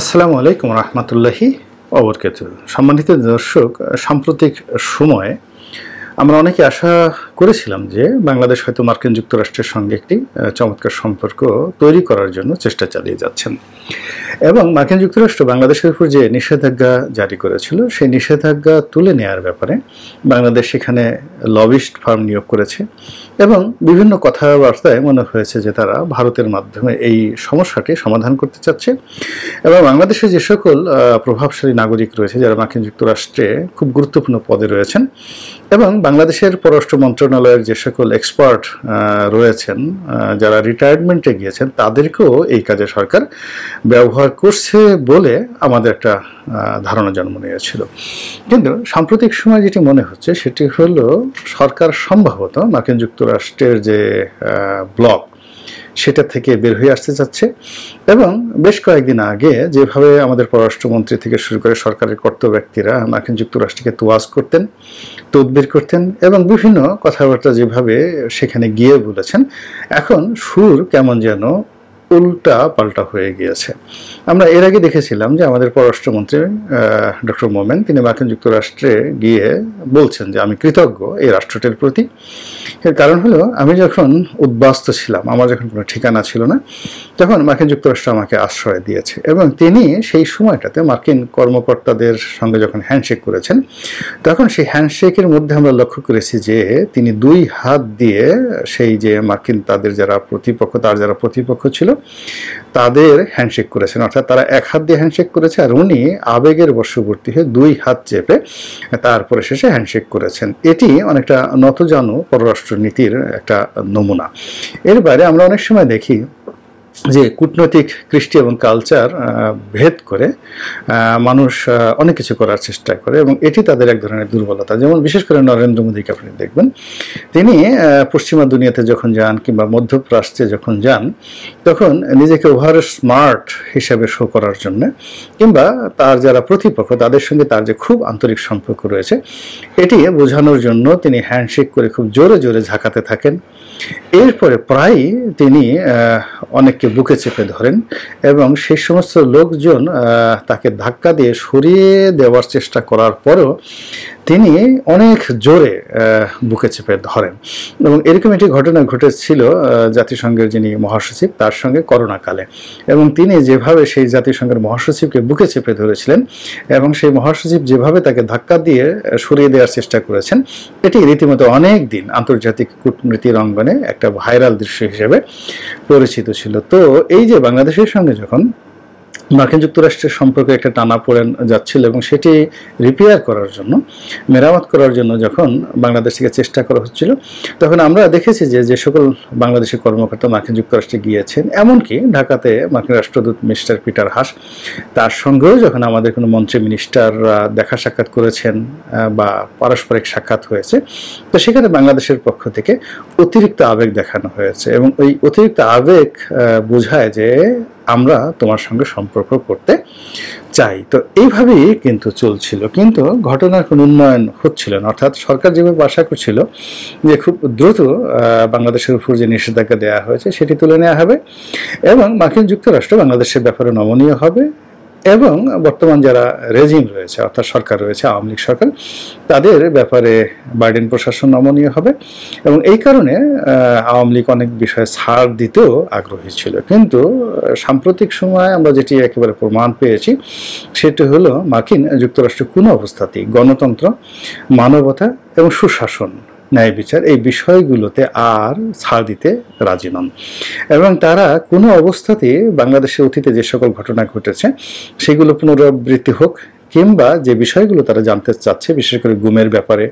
আসসালামু আলাইকুম রহমতুল্লাহি অবরকেত সম্মানিত দর্শক সাম্প্রতিক সময়ে আমরা অনেকে আশা করেছিলাম যে বাংলাদেশ হয়তো মার্কিন যুক্তরাষ্ট্রের সঙ্গে একটি চমৎকার সম্পর্ক তৈরি করার জন্য চেষ্টা চালিয়ে যাচ্ছেন এবং মার্কিন যুক্তরাষ্ট্র বাংলাদেশের উপর যে নিষেধাজ্ঞা জারি করেছিল সেই নিষেধাজ্ঞা তুলে নেওয়ার ব্যাপারে বাংলাদেশ সেখানে লবিস্ট ফার্ম নিয়োগ করেছে এবং বিভিন্ন কথাবার্তায় মনে হয়েছে যে তারা ভারতের মাধ্যমে এই সমস্যাটি সমাধান করতে চাচ্ছে এবং বাংলাদেশে যে সকল প্রভাবশালী নাগরিক রয়েছে যারা মার্কিন যুক্তরাষ্ট্রে খুব গুরুত্বপূর্ণ পদে রয়েছেন এবং বাংলাদেশের পররাষ্ট্র মন্ত্রণালয়ের যে সকল এক্সপার্ট রয়েছেন যারা রিটায়ারমেন্টে গিয়েছেন তাদেরকেও এই কাজে সরকার ব্যবহার করছে বলে আমাদের একটা ধারণা জন্ম নিয়েছিল কিন্তু সাম্প্রতিক সময় যেটি মনে হচ্ছে সেটি হলো সরকার সম্ভবত মার্কিন যুক্ত যুক্তরাষ্ট্রের যে ব্লক সেটা থেকে বের হয়ে আসতে চাচ্ছে এবং বেশ কয়েকদিন আগে যেভাবে আমাদের পররাষ্ট্রমন্ত্রী থেকে শুরু করে সরকারের কর্তব্য ব্যক্তিরা মার্কিন যুক্তরাষ্ট্রকে তোয়াজ করতেন তদবির করতেন এবং বিভিন্ন কথাবার্তা যেভাবে সেখানে গিয়ে বলেছেন এখন সুর কেমন যেন উল্টা পাল্টা হয়ে গিয়েছে আমরা এর আগে দেখেছিলাম যে আমাদের পররাষ্ট্রমন্ত্রী ডক্টর মোমেন তিনি মার্কিন যুক্তরাষ্ট্রে গিয়ে বলছেন যে আমি কৃতজ্ঞ এই রাষ্ট্রটির প্রতি এর কারণ হলো আমি যখন উদ্বাস্ত ছিলাম আমার যখন কোনো ঠিকানা ছিল না তখন মার্কিন যুক্তরাষ্ট্র আমাকে আশ্রয় দিয়েছে এবং তিনি সেই সময়টাতে মার্কিন কর্মকর্তাদের সঙ্গে যখন হ্যান্ডশেক করেছেন তখন সেই হ্যান্ডশেকের মধ্যে আমরা লক্ষ্য করেছি যে তিনি দুই হাত দিয়ে সেই যে মার্কিন তাদের যারা প্রতিপক্ষ তার যারা প্রতিপক্ষ ছিল তাদের হ্যান্ডশেক করেছেন অর্থাৎ তারা এক হাত দিয়ে হ্যান্ডশেক করেছে আর উনি আবেগের বর্ষবর্তী হয়ে দুই হাত চেপে তারপরে শেষে হ্যান্ডশেক করেছেন এটি অনেকটা নতজানু পররাষ্ট্রনীতির একটা নমুনা এর বাইরে আমরা অনেক সময় দেখি যে কূটনৈতিক কৃষ্টি এবং কালচার ভেদ করে মানুষ অনেক কিছু করার চেষ্টা করে এবং এটি তাদের এক ধরনের দুর্বলতা যেমন বিশেষ করে নরেন্দ্র মোদীকে আপনি দেখবেন তিনি পশ্চিমা দুনিয়াতে যখন যান কিংবা মধ্যপ্রাচ্যে যখন যান তখন নিজেকে ওভার স্মার্ট হিসেবে শো করার জন্য কিংবা তার যারা প্রতিপক্ষ তাদের সঙ্গে তার যে খুব আন্তরিক সম্পর্ক রয়েছে এটি বোঝানোর জন্য তিনি হ্যান্ডশেক করে খুব জোরে জোরে ঝাঁকাতে থাকেন এরপরে প্রায়ই তিনি অনেককে বুকে চেপে ধরেন এবং সেই সমস্ত লোকজন তাকে ধাক্কা দিয়ে সরিয়ে দেওয়ার চেষ্টা করার পরেও তিনি অনেক জোরে বুকে চেপে ধরেন এবং এরকম একটি ঘটনা ঘটেছিল জাতিসংঘের যিনি মহাসচিব তার সঙ্গে করোনাকালে এবং তিনি যেভাবে সেই জাতিসংঘের মহাসচিবকে বুকে চেপে ধরেছিলেন এবং সেই মহাসচিব যেভাবে তাকে ধাক্কা দিয়ে সরিয়ে দেওয়ার চেষ্টা করেছেন এটি রীতিমতো অনেক দিন আন্তর্জাতিক কূটনীতির অঙ্গনে একটা ভাইরাল দৃশ্য হিসেবে পরিচিত ছিল তো এই যে বাংলাদেশের সঙ্গে যখন মার্কিন যুক্তরাষ্ট্রের সম্পর্কে একটা টানা পড়ে যাচ্ছিল এবং সেটি রিপেয়ার করার জন্য মেরামত করার জন্য যখন বাংলাদেশ থেকে চেষ্টা করা হচ্ছিল তখন আমরা দেখেছি যে যে সকল বাংলাদেশের কর্মকর্তা মার্কিন যুক্তরাষ্ট্রে গিয়েছেন এমনকি ঢাকাতে মার্কিন রাষ্ট্রদূত মিস্টার পিটার হাস তার সঙ্গেও যখন আমাদের কোনো মন্ত্রী মিনিস্টাররা দেখা সাক্ষাৎ করেছেন বা পারস্পরিক সাক্ষাৎ হয়েছে তো সেখানে বাংলাদেশের পক্ষ থেকে অতিরিক্ত আবেগ দেখানো হয়েছে এবং ওই অতিরিক্ত আবেগ বোঝায় যে আমরা তোমার সঙ্গে সম্পর্ক করতে চাই তো এইভাবেই কিন্তু চলছিল কিন্তু ঘটনার কোনো উন্নয়ন হচ্ছিল না অর্থাৎ সরকার যেভাবে আশা করছিল যে খুব দ্রুত বাংলাদেশের উপর যে নিষেধাজ্ঞা দেওয়া হয়েছে সেটি তুলে নেওয়া হবে এবং মার্কিন যুক্তরাষ্ট্র বাংলাদেশের ব্যাপারে নমনীয় হবে এবং বর্তমান যারা রেজিম রয়েছে অর্থাৎ সরকার রয়েছে আওয়ামী লীগ সরকার তাদের ব্যাপারে বাইডেন প্রশাসন নমনীয় হবে এবং এই কারণে আওয়ামী লীগ অনেক বিষয়ে ছাড় দিতেও আগ্রহী ছিল কিন্তু সাম্প্রতিক সময়ে আমরা যেটি একেবারে প্রমাণ পেয়েছি সেটি হলো মার্কিন যুক্তরাষ্ট্র কোনো অবস্থাতেই গণতন্ত্র মানবতা এবং সুশাসন ন্যায় বিচার এই বিষয়গুলোতে আর ছাড় দিতে রাজি নন এবং তারা কোনো অবস্থাতে বাংলাদেশের অতীতে যে সকল ঘটনা ঘটেছে সেগুলো পুনরাবৃত্তি হোক কিংবা যে বিষয়গুলো তারা জানতে চাচ্ছে বিশেষ করে গুমের ব্যাপারে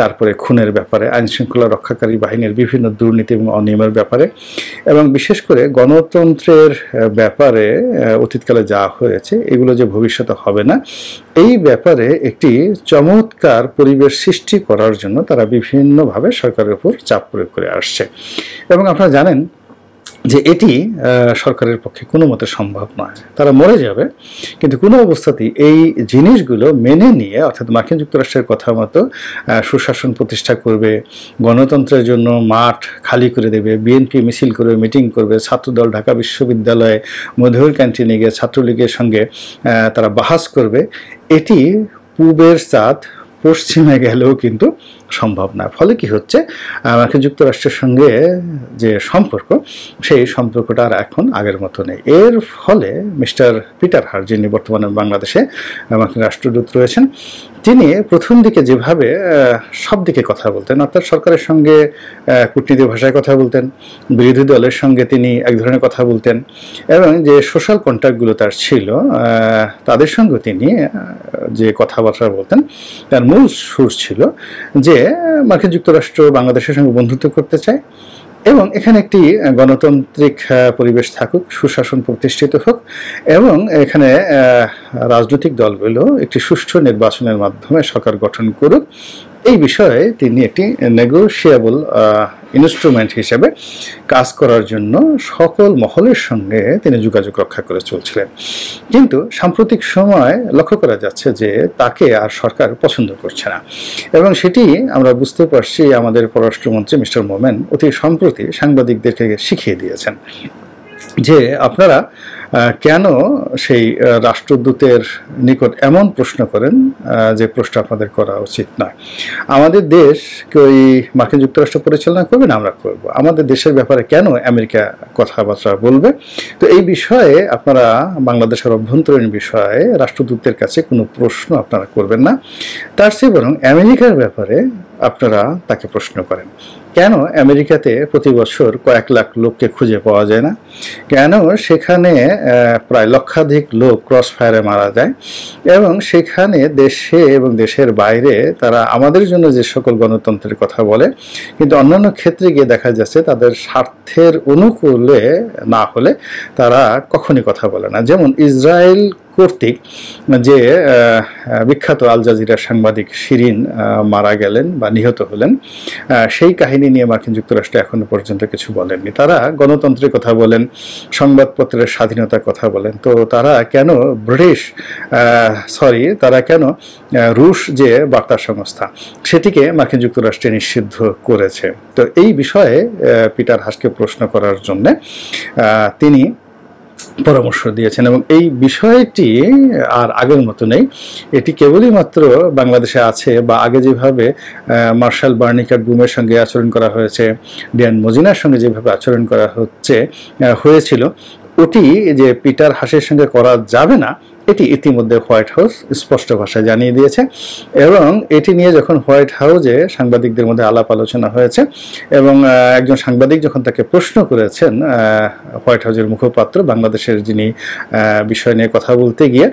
তারপরে খুনের ব্যাপারে আইনশৃঙ্খলা রক্ষাকারী বাহিনীর বিভিন্ন দুর্নীতি এবং অনিয়মের ব্যাপারে এবং বিশেষ করে গণতন্ত্রের ব্যাপারে অতীতকালে যা হয়েছে এগুলো যে ভবিষ্যতে হবে না এই ব্যাপারে একটি চমৎকার পরিবেশ সৃষ্টি করার জন্য তারা বিভিন্নভাবে সরকারের উপর চাপ প্রয়োগ করে আসছে এবং আপনারা জানেন যে এটি সরকারের পক্ষে কোনো মতে সম্ভব নয় তারা মরে যাবে কিন্তু কোনো অবস্থাতেই এই জিনিসগুলো মেনে নিয়ে অর্থাৎ মার্কিন যুক্তরাষ্ট্রের কথা মতো সুশাসন প্রতিষ্ঠা করবে গণতন্ত্রের জন্য মাঠ খালি করে দেবে বিএনপি মিছিল করবে মিটিং করবে ছাত্রদল ঢাকা বিশ্ববিদ্যালয়ে মধুর ক্যান্টিনে গিয়ে ছাত্রলীগের সঙ্গে তারা বাহাস করবে এটি পূবের চাঁদ পশ্চিমে গেলেও কিন্তু সম্ভব না ফলে কি হচ্ছে মার্কিন যুক্তরাষ্ট্রের সঙ্গে যে সম্পর্ক সেই সম্পর্কটা আর এখন আগের মতো নেই এর ফলে মিস্টার পিটার হার যিনি বর্তমানে বাংলাদেশে মার্কিন রাষ্ট্রদূত রয়েছেন তিনি প্রথম দিকে যেভাবে সব দিকে কথা বলতেন অর্থাৎ সরকারের সঙ্গে কূটনীতি ভাষায় কথা বলতেন বিরোধী দলের সঙ্গে তিনি এক ধরনের কথা বলতেন এবং যে সোশ্যাল কন্ট্যাক্টগুলো তার ছিল তাদের সঙ্গে তিনি যে কথাবার্তা বলতেন তার মূল সুর ছিল যে মার্কিন যুক্তরাষ্ট্র বাংলাদেশের সঙ্গে বন্ধুত্ব করতে চায় এবং এখানে একটি গণতান্ত্রিক পরিবেশ থাকুক সুশাসন প্রতিষ্ঠিত হোক এবং এখানে রাজনৈতিক দলগুলো একটি সুষ্ঠু নির্বাচনের মাধ্যমে সরকার গঠন করুক এই বিষয়ে তিনি একটি নেগোশিয়েবল ইনস্ট্রুমেন্ট হিসেবে কাজ করার জন্য সকল মহলের সঙ্গে তিনি যোগাযোগ রক্ষা করে চলছিলেন কিন্তু সাম্প্রতিক সময় লক্ষ্য করা যাচ্ছে যে তাকে আর সরকার পছন্দ করছে না এবং সেটি আমরা বুঝতে পারছি আমাদের পররাষ্ট্রমন্ত্রী মিস্টার মোমেন অতি সম্প্রতি সাংবাদিকদেরকে শিখিয়ে দিয়েছেন যে আপনারা কেন সেই রাষ্ট্রদূতের নিকট এমন প্রশ্ন করেন যে প্রশ্ন আপনাদের করা উচিত নয় আমাদের দেশ কেউ মার্কিন যুক্তরাষ্ট্র পরিচালনা করবে না আমরা করব আমাদের দেশের ব্যাপারে কেন আমেরিকা কথাবার্তা বলবে তো এই বিষয়ে আপনারা বাংলাদেশের অভ্যন্তরীণ বিষয়ে রাষ্ট্রদূতের কাছে কোনো প্রশ্ন আপনারা করবেন না তার চেয়ে বরং আমেরিকার ব্যাপারে আপনারা তাকে প্রশ্ন করেন কেন আমেরিকাতে প্রতি বছর কয়েক লাখ লোককে খুঁজে পাওয়া যায় না কেন সেখানে প্রায় লক্ষাধিক লোক ক্রস ফায়ারে মারা যায় এবং সেখানে দেশে এবং দেশের বাইরে তারা আমাদের জন্য যে সকল গণতন্ত্রের কথা বলে কিন্তু অন্যান্য ক্ষেত্রে গিয়ে দেখা যাচ্ছে তাদের স্বার্থের অনুকূলে না হলে তারা কখনই কথা বলে না যেমন ইসরায়েল কর্তৃক যে বিখ্যাত আল জাজিরা সাংবাদিক শিরিন মারা গেলেন বা নিহত হলেন সেই কাহিনী নিয়ে মার্কিন যুক্তরাষ্ট্র এখনো পর্যন্ত কিছু বলেননি তারা গণতন্ত্রের কথা বলেন সংবাদপত্রের স্বাধীনতার কথা বলেন তো তারা কেন ব্রিটিশ সরি তারা কেন রুশ যে বার্তা সংস্থা সেটিকে মার্কিন যুক্তরাষ্ট্রে নিষিদ্ধ করেছে তো এই বিষয়ে পিটার হাসকে প্রশ্ন করার জন্যে তিনি পরামর্শ দিয়েছেন এবং এই বিষয়টি আর আগের মতো নেই এটি কেবলই মাত্র বাংলাদেশে আছে বা আগে যেভাবে মার্শাল বার্নিকার গুমের সঙ্গে আচরণ করা হয়েছে ডিয়ান মজিনার সঙ্গে যেভাবে আচরণ করা হচ্ছে হয়েছিল ওটি যে পিটার হাসের সঙ্গে করা যাবে না এটি ইতিমধ্যে হোয়াইট হাউস স্পষ্ট ভাষায় জানিয়ে দিয়েছে এবং এটি নিয়ে যখন হোয়াইট হাউসে সাংবাদিকদের মধ্যে আলাপ আলোচনা হয়েছে এবং একজন সাংবাদিক যখন তাকে প্রশ্ন করেছেন হোয়াইট হাউসের মুখপাত্র বাংলাদেশের যিনি বিষয় নিয়ে কথা বলতে গিয়ে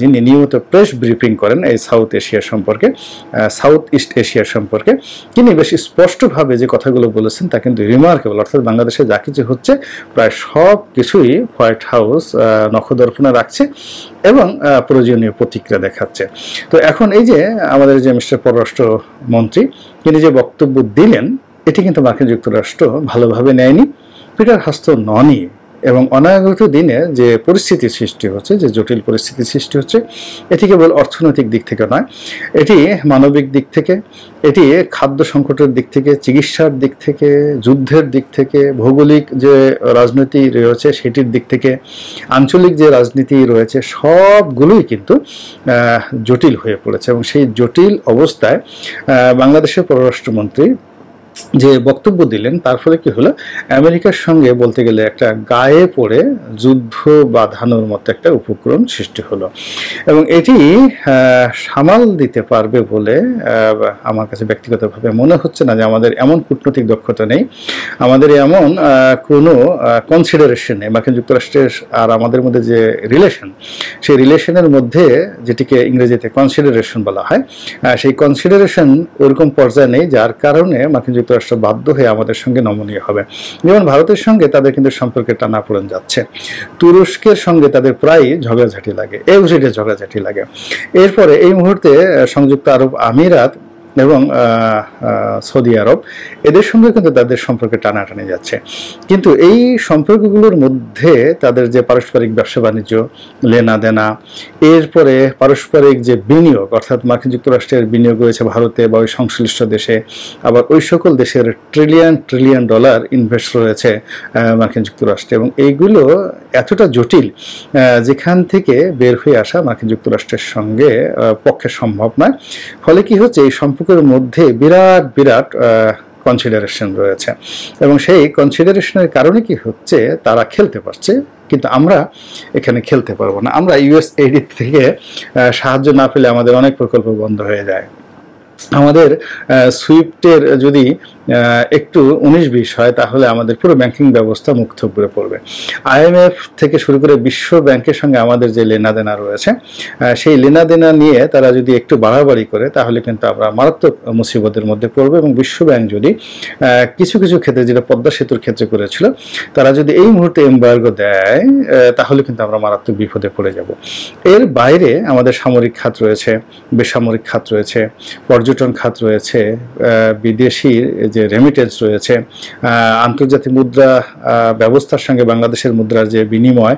যিনি নিয়মিত প্রেস ব্রিফিং করেন এই সাউথ এশিয়া সম্পর্কে সাউথ ইস্ট এশিয়া সম্পর্কে তিনি বেশ স্পষ্টভাবে যে কথাগুলো বলেছেন তা কিন্তু রিমার্কেবল অর্থাৎ বাংলাদেশে যা কিছু হচ্ছে প্রায় সব কিছুই হোয়াইট হাউস নখদর্পণে রাখছে এবং প্রয়োজনীয় প্রতিক্রিয়া দেখাচ্ছে তো এখন এই যে আমাদের যে মিস্টার পররাষ্ট্র মন্ত্রী তিনি যে বক্তব্য দিলেন এটি কিন্তু মার্কিন যুক্তরাষ্ট্র ভালোভাবে নেয়নি পিটার হাস্ত ননি এবং অনাগত দিনে যে পরিস্থিতি সৃষ্টি হচ্ছে যে জটিল পরিস্থিতি সৃষ্টি হচ্ছে এটি কেবল অর্থনৈতিক দিক থেকে নয় এটি মানবিক দিক থেকে এটি খাদ্য সংকটের দিক থেকে চিকিৎসার দিক থেকে যুদ্ধের দিক থেকে ভৌগোলিক যে রাজনীতি রয়েছে সেটির দিক থেকে আঞ্চলিক যে রাজনীতি রয়েছে সবগুলোই কিন্তু জটিল হয়ে পড়েছে এবং সেই জটিল অবস্থায় বাংলাদেশের পররাষ্ট্রমন্ত্রী যে বক্তব্য দিলেন তার ফলে কি হলো আমেরিকার সঙ্গে বলতে গেলে একটা গায়ে পড়ে যুদ্ধ বাঁধানোর মতো একটা উপক্রম সৃষ্টি হলো এবং এটি সামাল দিতে পারবে বলে আমার কাছে ব্যক্তিগতভাবে মনে হচ্ছে না যে আমাদের এমন কূটনৈতিক দক্ষতা নেই আমাদের এমন কোনো কনসিডারেশন নেই মার্কিন যুক্তরাষ্ট্রের আর আমাদের মধ্যে যে রিলেশন সেই রিলেশনের মধ্যে যেটিকে ইংরেজিতে কনসিডারেশন বলা হয় সেই কনসিডারেশন ওরকম পর্যায়ে নেই যার কারণে মার্কিন যুক্তরাষ্ট্র যুক্তরাষ্ট্র বাধ্য হয়ে আমাদের সঙ্গে নমনীয় হবে যেমন ভারতের সঙ্গে তাদের কিন্তু সম্পর্কে পড়ন যাচ্ছে তুরস্কের সঙ্গে তাদের প্রায় ঝগড়াঝাটি লাগে এভরিডে ঝগড়াঝাটি লাগে এরপরে এই মুহূর্তে সংযুক্ত আরব আমিরাত এবং সৌদি আরব এদের সঙ্গে কিন্তু তাদের সম্পর্কে টানাটানি যাচ্ছে কিন্তু এই সম্পর্কগুলোর মধ্যে তাদের যে পারস্পরিক ব্যবসা বাণিজ্য লেনা দেনা এরপরে পারস্পরিক যে বিনিয়োগ অর্থাৎ মার্কিন যুক্তরাষ্ট্রের বিনিয়োগ রয়েছে ভারতে বা ওই সংশ্লিষ্ট দেশে আবার ওই সকল দেশের ট্রিলিয়ন ট্রিলিয়ন ডলার ইনভেস্ট রয়েছে মার্কিন যুক্তরাষ্ট্রে এবং এইগুলো এতটা জটিল যেখান থেকে বের হয়ে আসা মার্কিন যুক্তরাষ্ট্রের সঙ্গে পক্ষে সম্ভব নয় ফলে কি হচ্ছে এই সম্পর্ক দুটোর মধ্যে বিরাট বিরাট কনসিডারেশন রয়েছে এবং সেই কনসিডারেশনের কারণে কি হচ্ছে তারা খেলতে পারছে কিন্তু আমরা এখানে খেলতে পারবো না আমরা ইউএস এডিট থেকে সাহায্য না পেলে আমাদের অনেক প্রকল্প বন্ধ হয়ে যায় আমাদের সুইফটের যদি একটু উনিশ বিশ হয় তাহলে আমাদের পুরো ব্যাংকিং ব্যবস্থা মুক্ত করে পড়বে আইএমএফ থেকে শুরু করে বিশ্ব ব্যাংকের সঙ্গে আমাদের যে লেনাদেনা রয়েছে সেই লেনাদেনা নিয়ে তারা যদি একটু বাড়াবাড়ি করে তাহলে কিন্তু আমরা মারাত্মক মুসিবতের মধ্যে পড়বো এবং বিশ্ব ব্যাংক যদি কিছু কিছু ক্ষেত্রে যেটা পদ্মা সেতুর ক্ষেত্রে করেছিল তারা যদি এই মুহূর্তে এম্বার্গো দেয় তাহলে কিন্তু আমরা মারাত্মক বিপদে পড়ে যাব এর বাইরে আমাদের সামরিক খাত রয়েছে বেসামরিক খাত রয়েছে পর্য পর্যটন খাত রয়েছে বিদেশি যে রেমিটেন্স রয়েছে আন্তর্জাতিক মুদ্রা ব্যবস্থার সঙ্গে বাংলাদেশের মুদ্রার যে বিনিময়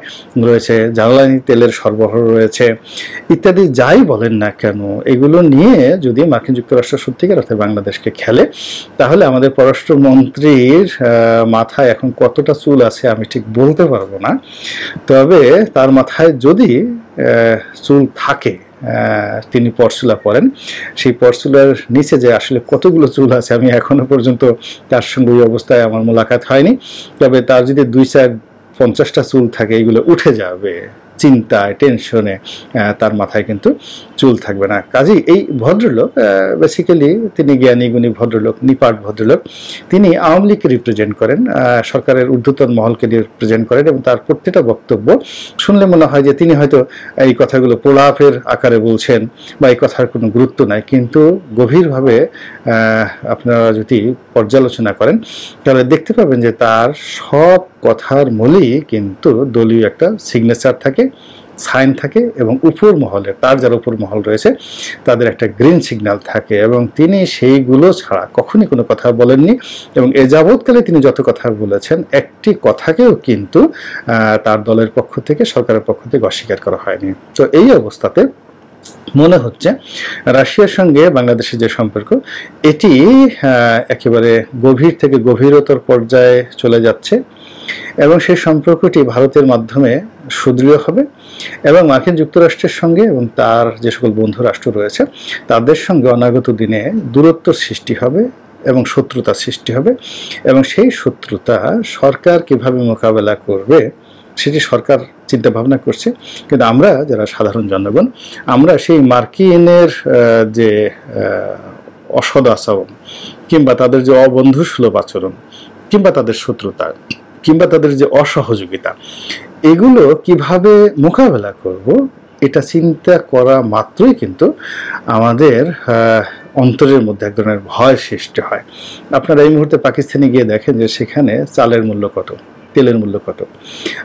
রয়েছে জ্বালানি তেলের সরবরাহ রয়েছে ইত্যাদি যাই বলেন না কেন এগুলো নিয়ে যদি মার্কিন যুক্তরাষ্ট্র সত্যিকার অর্থে বাংলাদেশকে খেলে তাহলে আমাদের পররাষ্ট্রমন্ত্রীর মাথায় এখন কতটা চুল আছে আমি ঠিক বলতে পারবো না তবে তার মাথায় যদি চুল থাকে তিনি পরশুলা পরেন সেই পরশুলার নিচে যে আসলে কতগুলো চুল আছে আমি এখনও পর্যন্ত তার সঙ্গে ওই অবস্থায় আমার মোলাকাত হয়নি তবে তার যদি দুই চার পঞ্চাশটা চুল থাকে এগুলো উঠে যাবে চিন্তায় টেনশনে তার মাথায় কিন্তু চুল থাকবে না কাজেই এই ভদ্রলোক বেসিক্যালি তিনি জ্ঞানী গুণী ভদ্রলোক নিপাট ভদ্রলোক তিনি আওয়ামী লীগকে রিপ্রেজেন্ট করেন সরকারের ঊর্ধ্বতন মহলকে রিপ্রেজেন্ট করেন এবং তার প্রত্যেকটা বক্তব্য শুনলে মনে হয় যে তিনি হয়তো এই কথাগুলো প্রলাপের আকারে বলছেন বা এই কথার কোনো গুরুত্ব নাই কিন্তু গভীরভাবে আপনারা যদি পর্যালোচনা করেন তাহলে দেখতে পাবেন যে তার সব কথার মূলেই কিন্তু দলীয় একটা সিগনেচার থাকে সাইন থাকে এবং উপর মহলে তার যারা উপর মহল রয়েছে তাদের একটা গ্রিন সিগন্যাল থাকে এবং তিনি সেইগুলো ছাড়া কখনই কোনো কথা বলেননি এবং এ যাবৎকালে তিনি যত কথা বলেছেন একটি কথাকেও কিন্তু তার দলের পক্ষ থেকে সরকারের পক্ষ থেকে অস্বীকার করা হয়নি তো এই অবস্থাতে মনে হচ্ছে রাশিয়ার সঙ্গে বাংলাদেশের যে সম্পর্ক এটি একেবারে গভীর থেকে গভীরতর পর্যায়ে চলে যাচ্ছে এবং সেই সম্পর্কটি ভারতের মাধ্যমে সুদৃঢ় হবে এবং মার্কিন যুক্তরাষ্ট্রের সঙ্গে এবং তার যে সকল বন্ধু রাষ্ট্র রয়েছে তাদের সঙ্গে অনাগত দিনে দূরত্ব সৃষ্টি হবে এবং শত্রুতা সৃষ্টি হবে এবং সেই শত্রুতা সরকার কিভাবে মোকাবেলা করবে সেটি সরকার চিন্তা ভাবনা করছে কিন্তু আমরা যারা সাধারণ জনগণ আমরা সেই মার্কিনের যে অসদ আচরণ কিংবা তাদের যে অবন্ধুসুলভ আচরণ কিংবা তাদের শত্রুতা কিংবা তাদের যে অসহযোগিতা এগুলো কিভাবে মোকাবেলা করব এটা চিন্তা করা মাত্রই কিন্তু আমাদের অন্তরের মধ্যে এক ধরনের ভয় সৃষ্টি হয় আপনারা এই মুহূর্তে পাকিস্তানে গিয়ে দেখেন যে সেখানে চালের মূল্য কত তেলের মূল্য কত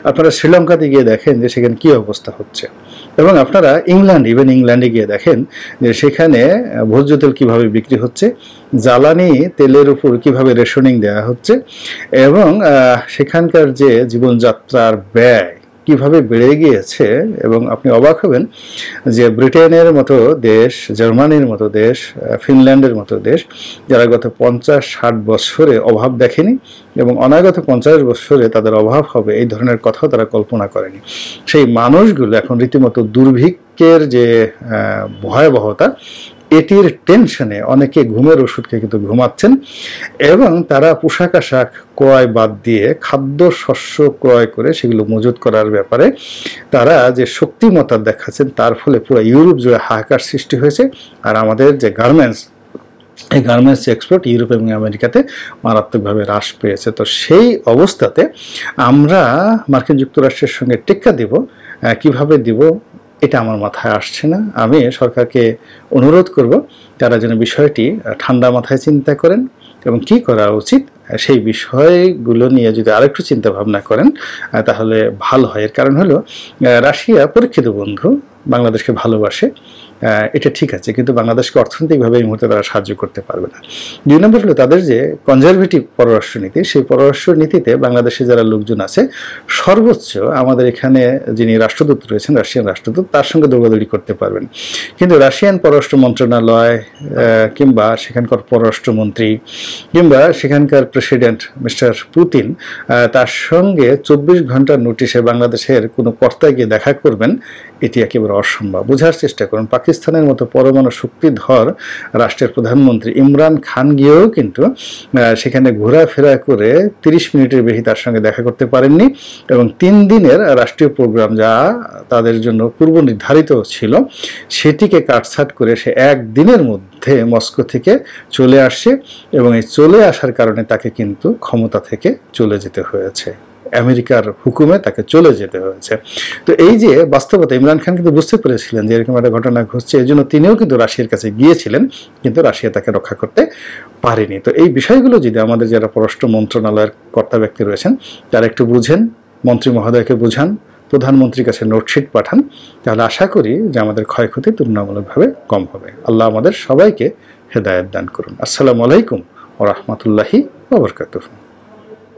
আপনারা শ্রীলঙ্কাতে গিয়ে দেখেন যে সেখানে কী অবস্থা হচ্ছে এবং আপনারা ইংল্যান্ড ইভেন ইংল্যান্ডে গিয়ে দেখেন যে সেখানে ভোজ্য তেল কীভাবে বিক্রি হচ্ছে জ্বালানি তেলের উপর কীভাবে রেশনিং দেওয়া হচ্ছে এবং সেখানকার যে জীবনযাত্রার ব্যয় কিভাবে বেড়ে গিয়েছে এবং আপনি অবাক হবেন যে ব্রিটেনের মতো দেশ জার্মানির মতো দেশ ফিনল্যান্ডের মতো দেশ যারা গত পঞ্চাশ ষাট বছরে অভাব দেখেনি এবং অনাগত পঞ্চাশ বছরে তাদের অভাব হবে এই ধরনের কথাও তারা কল্পনা করেনি সেই মানুষগুলো এখন রীতিমতো দুর্ভিক্ষের যে ভয়াবহতা এটির টেনশনে অনেকে ঘুমের ওষুধকে কিন্তু ঘুমাচ্ছেন এবং তারা পোশাক আশাক ক্রয় বাদ দিয়ে খাদ্য শস্য ক্রয় করে সেগুলো মজুত করার ব্যাপারে তারা যে শক্তিমতা দেখাচ্ছেন তার ফলে পুরো ইউরোপ জুড়ে হাহাকার সৃষ্টি হয়েছে আর আমাদের যে গার্মেন্টস এই গার্মেন্টস এক্সপোর্ট ইউরোপ এবং আমেরিকাতে মারাত্মকভাবে হ্রাস পেয়েছে তো সেই অবস্থাতে আমরা মার্কিন যুক্তরাষ্ট্রের সঙ্গে টেক্কা দেব কিভাবে দিব এটা আমার মাথায় আসছে না আমি সরকারকে অনুরোধ করব তারা যেন বিষয়টি ঠান্ডা মাথায় চিন্তা করেন এবং কি করা উচিত সেই বিষয়গুলো নিয়ে যদি আরেকটু চিন্তা ভাবনা করেন তাহলে ভালো হয় এর কারণ হলো রাশিয়া পরীক্ষিত বন্ধু বাংলাদেশকে ভালোবাসে এটা ঠিক আছে কিন্তু বাংলাদেশকে অর্থনৈতিকভাবে এই মুহূর্তে তারা সাহায্য করতে পারবে না দুই নম্বর হলো তাদের যে কনজারভেটিভ পররাষ্ট্রনীতি সেই পররাষ্ট্রনীতিতে বাংলাদেশে যারা লোকজন আছে সর্বোচ্চ আমাদের এখানে যিনি রাষ্ট্রদূত রয়েছেন রাশিয়ান রাষ্ট্রদূত তার সঙ্গে দৌড়াদৌড়ি করতে পারবেন কিন্তু রাশিয়ান পররাষ্ট্র মন্ত্রণালয় কিংবা সেখানকার পররাষ্ট্রমন্ত্রী কিংবা সেখানকার প্রেসিডেন্ট মিস্টার পুতিন তার সঙ্গে চব্বিশ ঘন্টার নোটিশে বাংলাদেশের কোনো কর্তায় গিয়ে দেখা করবেন এটি একেবারে অসম্ভব বোঝার চেষ্টা করুন পাকিস্তান পাকিস্তানের মতো পরমাণু শক্তিধর রাষ্ট্রের প্রধানমন্ত্রী ইমরান খান গিয়েও কিন্তু সেখানে ঘোরাফেরা করে তিরিশ মিনিটের বেশি তার সঙ্গে দেখা করতে পারেননি এবং তিন দিনের রাষ্ট্রীয় প্রোগ্রাম যা তাদের জন্য পূর্ব নির্ধারিত ছিল সেটিকে কাটছাট করে সে একদিনের মধ্যে মস্কো থেকে চলে আসে এবং এই চলে আসার কারণে তাকে কিন্তু ক্ষমতা থেকে চলে যেতে হয়েছে আমেরিকার হুকুমে তাকে চলে যেতে হয়েছে তো এই যে বাস্তবতা ইমরান খান কিন্তু বুঝতে পেরেছিলেন যে এরকম একটা ঘটনা ঘটছে এই জন্য তিনিও কিন্তু রাশিয়ার কাছে গিয়েছিলেন কিন্তু রাশিয়া তাকে রক্ষা করতে পারেনি তো এই বিষয়গুলো যদি আমাদের যারা পররাষ্ট্র মন্ত্রণালয়ের কর্তা ব্যক্তি রয়েছেন তারা একটু বুঝেন মন্ত্রী মহোদয়কে বুঝান প্রধানমন্ত্রীর কাছে নোটশিট পাঠান তাহলে আশা করি যে আমাদের ক্ষয়ক্ষতি তুলনামূলকভাবে কম হবে আল্লাহ আমাদের সবাইকে হেদায়ত দান করুন আসসালামু আলাইকুম ও রহমতুল্লাহি